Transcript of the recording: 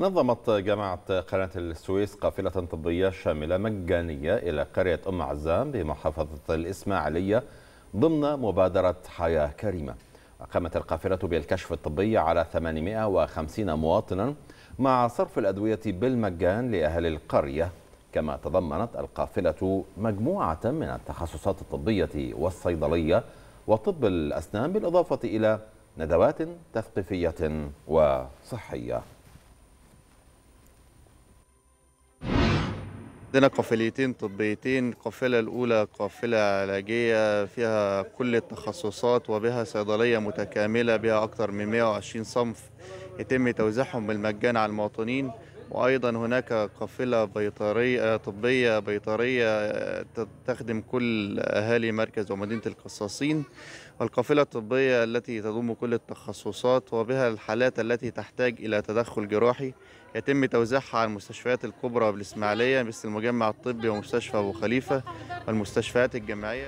نظمت جامعة قناة السويس قافلة طبية شاملة مجانية إلى قرية أم عزام بمحافظة الإسماعيلية ضمن مبادرة حياة كريمة قامت القافلة بالكشف الطبي على 850 مواطنا مع صرف الأدوية بالمجان لأهل القرية كما تضمنت القافلة مجموعة من التخصصات الطبية والصيدلية وطب الأسنان بالإضافة إلى ندوات تثقيفية وصحية عندنا قافلتين طبيتين القافلة الأولى قافلة علاجية فيها كل التخصصات وبها صيدلية متكاملة بها أكثر من 120 صنف يتم توزيعهم بالمجان على المواطنين وايضا هناك قافله بيطريه طبيه بيطريه آه، تخدم كل اهالي مركز ومدينه القصاصين والقافله الطبيه التي تضم كل التخصصات وبها الحالات التي تحتاج الى تدخل جراحي يتم توزيعها على المستشفيات الكبرى بالاسماعيليه مثل المجمع الطبي ومستشفى ابو خليفه والمستشفيات الجامعيه